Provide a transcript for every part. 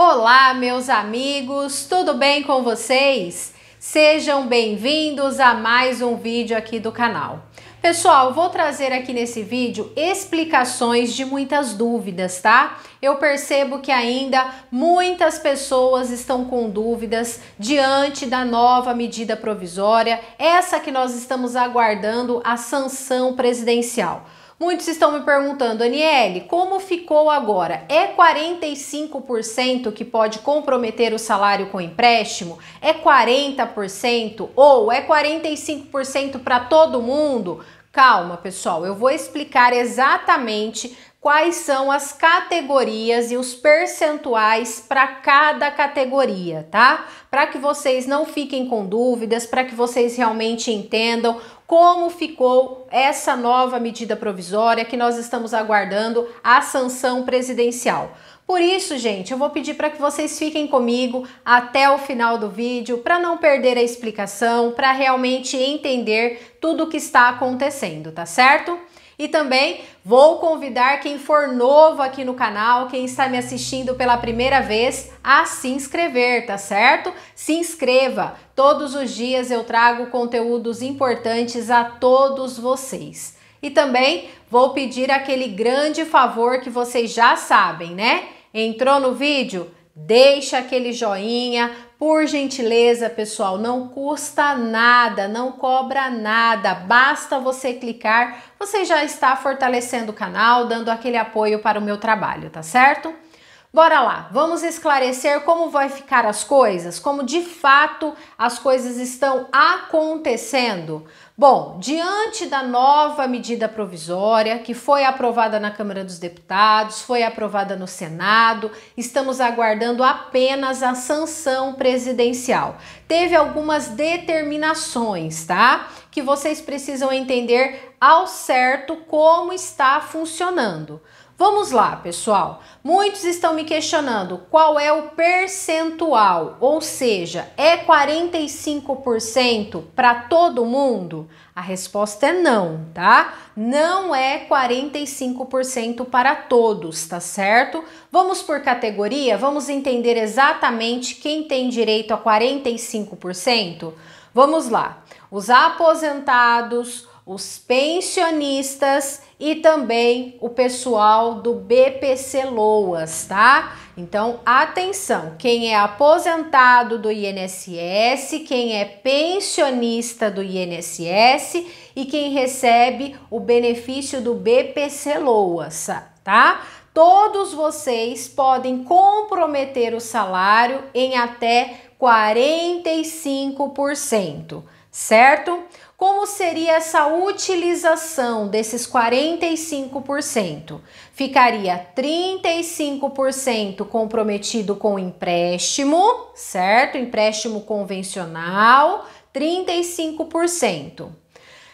Olá, meus amigos, tudo bem com vocês? Sejam bem-vindos a mais um vídeo aqui do canal. Pessoal, vou trazer aqui nesse vídeo explicações de muitas dúvidas, tá? Eu percebo que ainda muitas pessoas estão com dúvidas diante da nova medida provisória, essa que nós estamos aguardando a sanção presidencial. Muitos estão me perguntando, Aniele, como ficou agora? É 45% que pode comprometer o salário com empréstimo? É 40% ou é 45% para todo mundo? Calma, pessoal, eu vou explicar exatamente quais são as categorias e os percentuais para cada categoria, tá? Para que vocês não fiquem com dúvidas, para que vocês realmente entendam como ficou essa nova medida provisória que nós estamos aguardando a sanção presidencial. Por isso, gente, eu vou pedir para que vocês fiquem comigo até o final do vídeo para não perder a explicação, para realmente entender tudo o que está acontecendo, tá certo? E também vou convidar quem for novo aqui no canal, quem está me assistindo pela primeira vez, a se inscrever, tá certo? Se inscreva. Todos os dias eu trago conteúdos importantes a todos vocês. E também vou pedir aquele grande favor que vocês já sabem, né? Entrou no vídeo? Deixa aquele joinha, por gentileza, pessoal, não custa nada, não cobra nada, basta você clicar, você já está fortalecendo o canal, dando aquele apoio para o meu trabalho, tá certo? Bora lá, vamos esclarecer como vai ficar as coisas, como de fato as coisas estão acontecendo. Bom, diante da nova medida provisória que foi aprovada na Câmara dos Deputados, foi aprovada no Senado, estamos aguardando apenas a sanção presidencial. Teve algumas determinações, tá? Que vocês precisam entender ao certo como está funcionando. Vamos lá, pessoal. Muitos estão me questionando qual é o percentual, ou seja, é 45% para todo mundo? A resposta é não, tá? Não é 45% para todos, tá certo? Vamos por categoria, vamos entender exatamente quem tem direito a 45%? Vamos lá. Os aposentados, os pensionistas e também o pessoal do BPC Loas, tá? Então, atenção, quem é aposentado do INSS, quem é pensionista do INSS e quem recebe o benefício do BPC Loas, tá? Todos vocês podem comprometer o salário em até 45%, certo? Como seria essa utilização desses 45%? Ficaria 35% comprometido com empréstimo, certo? Empréstimo convencional, 35%.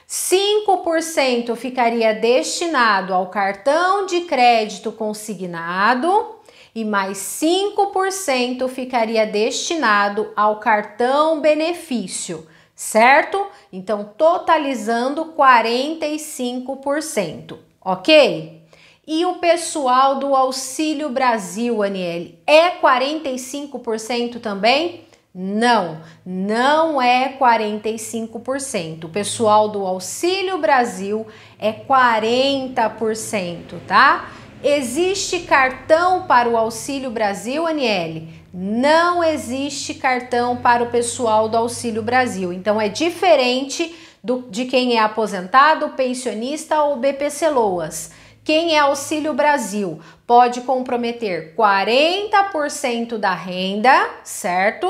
5% ficaria destinado ao cartão de crédito consignado e mais 5% ficaria destinado ao cartão benefício certo? Então, totalizando 45%, ok? E o pessoal do Auxílio Brasil, Aniele, é 45% também? Não, não é 45%. O pessoal do Auxílio Brasil é 40%, tá? Existe cartão para o Auxílio Brasil, Aniele? não existe cartão para o pessoal do Auxílio Brasil. Então é diferente do, de quem é aposentado, pensionista ou BPC Loas. Quem é Auxílio Brasil pode comprometer 40% da renda, certo?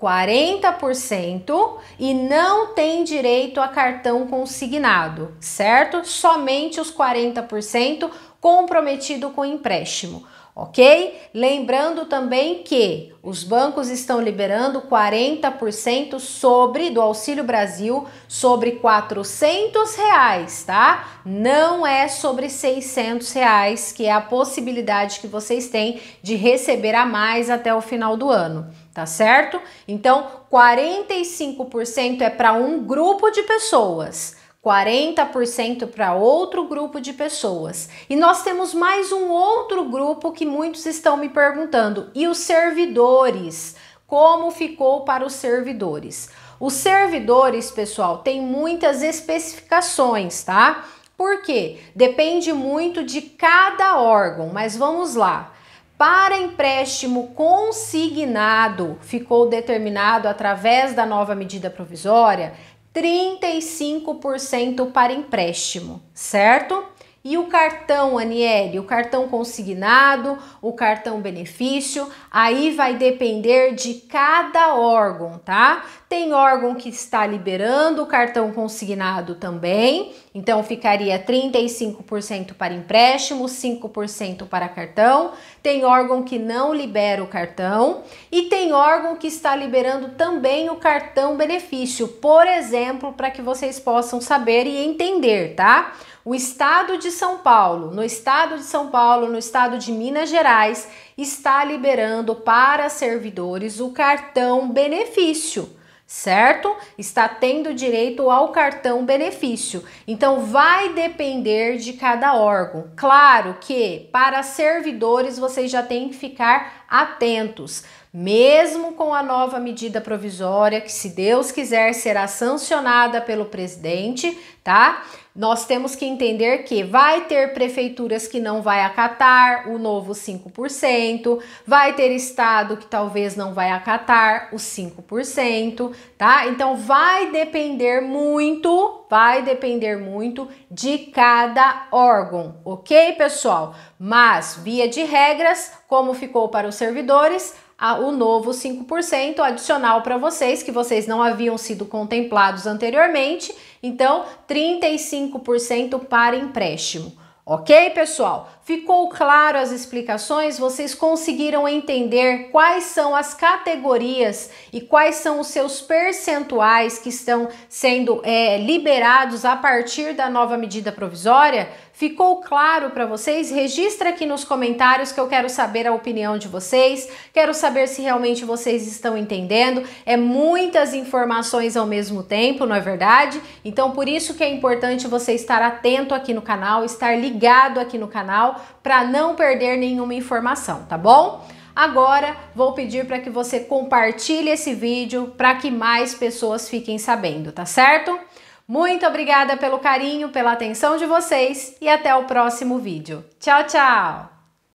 40% e não tem direito a cartão consignado, certo? Somente os 40% comprometido com empréstimo ok? Lembrando também que os bancos estão liberando 40% sobre do Auxílio Brasil sobre 400 reais, tá? Não é sobre 600 reais que é a possibilidade que vocês têm de receber a mais até o final do ano. Tá certo? Então, 45% é para um grupo de pessoas, 40% para outro grupo de pessoas. E nós temos mais um outro grupo que muitos estão me perguntando: e os servidores? Como ficou para os servidores? Os servidores, pessoal, tem muitas especificações, tá? Porque depende muito de cada órgão, mas vamos lá. Para empréstimo consignado, ficou determinado através da nova medida provisória 35% para empréstimo, certo? E o cartão, Aniele, o cartão consignado, o cartão benefício, aí vai depender de cada órgão, tá? Tem órgão que está liberando o cartão consignado também, então ficaria 35% para empréstimo, 5% para cartão. Tem órgão que não libera o cartão e tem órgão que está liberando também o cartão benefício, por exemplo, para que vocês possam saber e entender, tá? O estado de São Paulo, no estado de São Paulo, no estado de Minas Gerais, está liberando para servidores o cartão benefício certo? Está tendo direito ao cartão benefício. Então vai depender de cada órgão. Claro que para servidores vocês já têm que ficar atentos. Mesmo com a nova medida provisória, que se Deus quiser será sancionada pelo presidente, tá? nós temos que entender que vai ter prefeituras que não vai acatar o novo 5%, vai ter estado que talvez não vai acatar os 5%, tá? Então vai depender muito vai depender muito de cada órgão, ok, pessoal? Mas, via de regras, como ficou para os servidores, a, o novo 5% adicional para vocês, que vocês não haviam sido contemplados anteriormente, então 35% para empréstimo. Ok, pessoal? Ficou claro as explicações? Vocês conseguiram entender quais são as categorias e quais são os seus percentuais que estão sendo é, liberados a partir da nova medida provisória? Ficou claro para vocês? Registra aqui nos comentários que eu quero saber a opinião de vocês. Quero saber se realmente vocês estão entendendo. É muitas informações ao mesmo tempo, não é verdade? Então por isso que é importante você estar atento aqui no canal, estar ligado aqui no canal para não perder nenhuma informação, tá bom? Agora vou pedir para que você compartilhe esse vídeo para que mais pessoas fiquem sabendo, tá certo? Muito obrigada pelo carinho, pela atenção de vocês e até o próximo vídeo. Tchau, tchau!